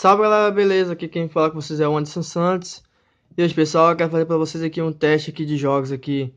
Salve galera, beleza? Aqui quem fala com vocês é o Anderson Santos. E hoje pessoal, eu quero fazer para vocês aqui um teste aqui de jogos aqui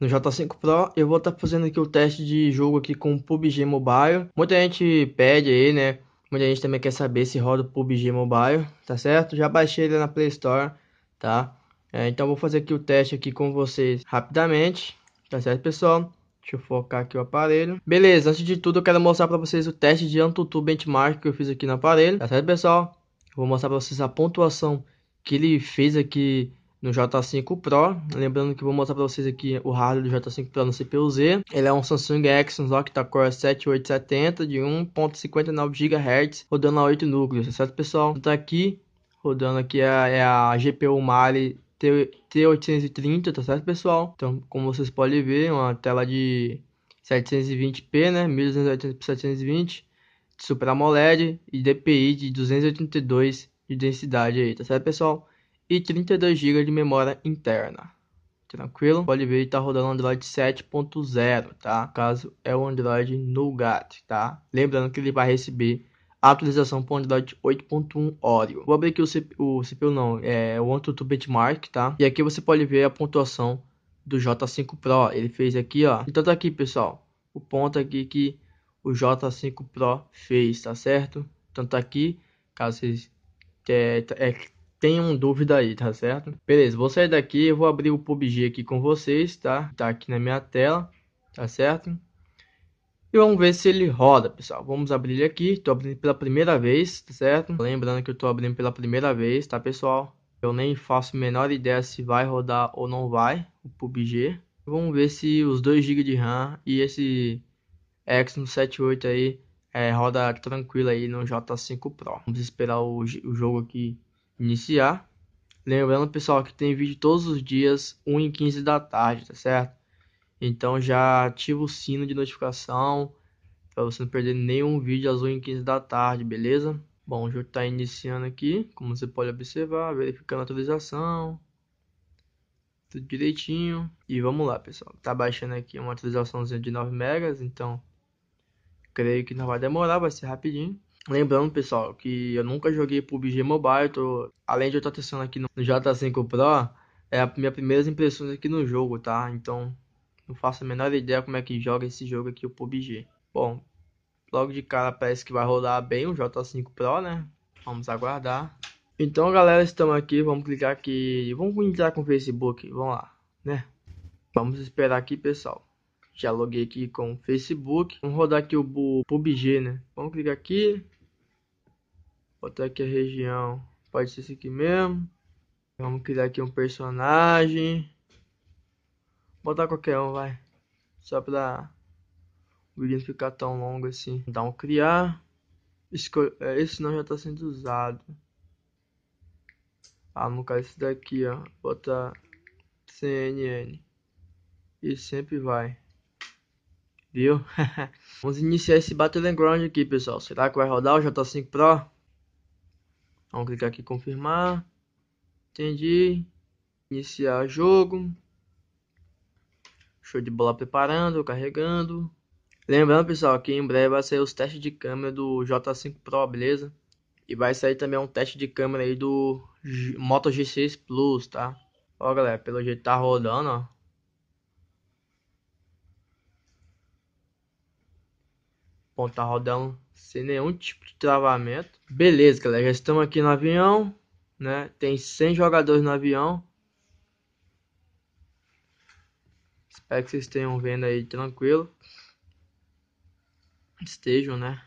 no J5 Pro. Eu vou estar tá fazendo aqui o teste de jogo aqui com PUBG Mobile. Muita gente pede aí, né? Muita gente também quer saber se roda o PUBG Mobile, tá certo? Já baixei ele na Play Store, tá? É, então vou fazer aqui o teste aqui com vocês rapidamente, tá certo pessoal? Deixa eu focar aqui o aparelho. Beleza, antes de tudo eu quero mostrar para vocês o teste de AnTuTu Benchmark que eu fiz aqui no aparelho. Tá certo, pessoal? Eu vou mostrar para vocês a pontuação que ele fez aqui no J5 Pro. Lembrando que vou mostrar para vocês aqui o hardware do J5 Pro no CPU-Z. Ele é um Samsung Exynos octa-core 7870 de 1.59 GHz, rodando a 8 núcleos, tá certo, pessoal? Então tá aqui rodando aqui é, é a GPU Mali T830, tá certo, pessoal? Então, como vocês podem ver, é uma tela de 720p, né? 1280x720 de Super AMOLED e DPI de 282 de densidade aí, tá certo, pessoal? E 32 GB de memória interna. Tranquilo? Pode ver, tá rodando Android 7.0, tá? caso é o Android Nougat, tá? Lembrando que ele vai receber atualização para o Android 8.1 Oreo. Vou abrir aqui o, o CPU não, é o AnTuTu Benchmark, tá? E aqui você pode ver a pontuação do J5 Pro. Ele fez aqui, ó. Então tá aqui, pessoal. O ponto aqui que o J5 Pro fez, tá certo? Então tá aqui, caso vocês é, é, tenham dúvida aí, tá certo? Beleza, vou sair daqui, eu vou abrir o PUBG aqui com vocês, tá? Tá aqui na minha tela, tá certo? E vamos ver se ele roda, pessoal. Vamos abrir ele aqui. Estou abrindo pela primeira vez, tá certo? Lembrando que eu estou abrindo pela primeira vez, tá, pessoal? Eu nem faço a menor ideia se vai rodar ou não vai o PUBG. Vamos ver se os 2 GB de RAM e esse Exynos 78 aí é, roda tranquilo aí no J5 Pro. Vamos esperar o, o jogo aqui iniciar. Lembrando, pessoal, que tem vídeo todos os dias, 1 e 15 da tarde, tá certo? Então já ativa o sino de notificação para você não perder nenhum vídeo às 1h15 da tarde, beleza? Bom, o jogo está iniciando aqui, como você pode observar, verificando a atualização, tudo direitinho. E vamos lá, pessoal. Tá baixando aqui uma atualizaçãozinha de 9 megas, então creio que não vai demorar, vai ser rapidinho. Lembrando, pessoal, que eu nunca joguei PUBG Mobile, tô... além de eu estar testando aqui no J5 Pro, é as minhas primeiras impressões aqui no jogo, tá? Então, não faço a menor ideia como é que joga esse jogo aqui, o PUBG. Bom, logo de cara parece que vai rodar bem o J5 Pro, né? Vamos aguardar. Então, galera, estamos aqui. Vamos clicar aqui. Vamos entrar com o Facebook. Vamos lá, né? Vamos esperar aqui, pessoal. Já loguei aqui com o Facebook. Vamos rodar aqui o PUBG, né? Vamos clicar aqui. Botar aqui a região. Pode ser esse aqui mesmo. Vamos criar aqui um personagem botar qualquer um, vai. Só pra o vídeo não ficar tão longo assim. Dá um criar. É, esse não já tá sendo usado. Ah, no caso esse daqui, ó. Botar CNN. E sempre vai. Viu? Vamos iniciar esse Battleground aqui, pessoal. Será que vai rodar o J5 Pro? Vamos clicar aqui confirmar. Entendi. Iniciar jogo. Show de bola preparando, carregando. Lembrando, pessoal, que em breve vai sair os testes de câmera do J5 Pro, beleza? E vai sair também um teste de câmera aí do Moto G6 Plus, tá? Ó, galera, pelo jeito tá rodando, ó. Bom, tá rodando sem nenhum tipo de travamento. Beleza, galera, já estamos aqui no avião, né? Tem 100 jogadores no avião. Espero que vocês estejam vendo aí tranquilo. Estejam, né?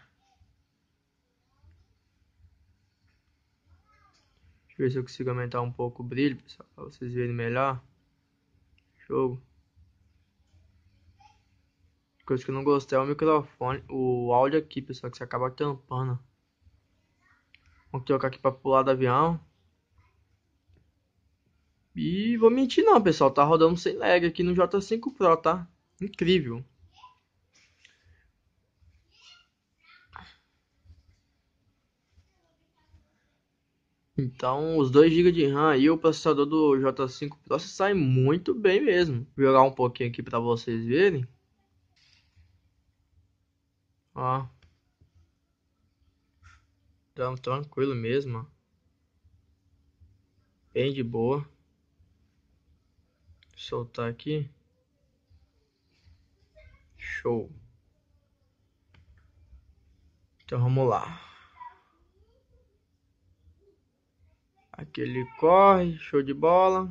Deixa eu ver se eu consigo aumentar um pouco o brilho, pessoal, para vocês verem melhor. Jogo. Coisa que eu não gostei é o microfone, o áudio aqui, pessoal, que você acaba tampando. Vamos trocar aqui para pular do avião. E vou mentir não, pessoal, tá rodando sem lag aqui no J5 Pro, tá? Incrível. Então, os 2 GB de RAM e o processador do J5 Pro saem muito bem mesmo. Vou jogar um pouquinho aqui para vocês verem. Ó. tão tranquilo mesmo, ó. Bem de boa soltar aqui. Show. Então vamos lá. Aqui ele corre, show de bola.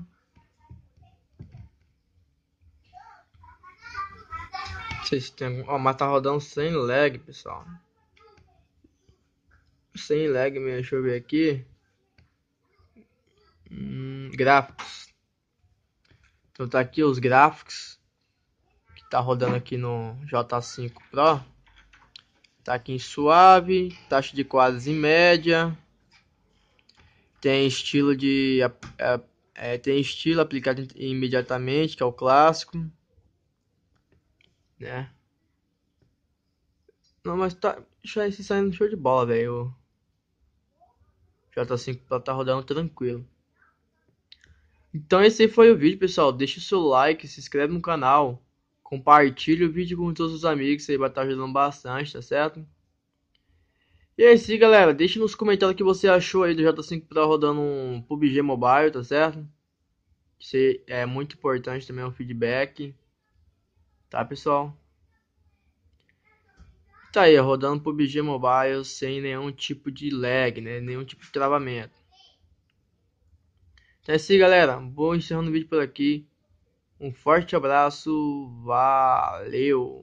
Não sei se tem. Ó, mas tá rodando sem lag, pessoal. Sem lag mesmo, deixa eu ver aqui. Hum, gráficos. Então tá aqui os gráficos que tá rodando aqui no J5 Pro. Tá aqui em suave, taxa de quadros em média. Tem estilo de é, é, tem estilo aplicado imediatamente, que é o clássico, né? Não, mas tá já esse saindo show de bola, velho. J5 Pro tá rodando tranquilo. Então esse foi o vídeo, pessoal. Deixa o seu like, se inscreve no canal, compartilha o vídeo com todos os amigos, isso aí vai estar tá ajudando bastante, tá certo? E é isso, galera. Deixa nos comentários o que você achou aí do J5 Pro rodando um PUBG Mobile, tá certo? Isso é muito importante também o feedback. Tá, pessoal? Tá aí, rodando PUBG Mobile sem nenhum tipo de lag, né? Nenhum tipo de travamento. Então é isso aí, galera. Vou encerrando o vídeo por aqui. Um forte abraço. Valeu!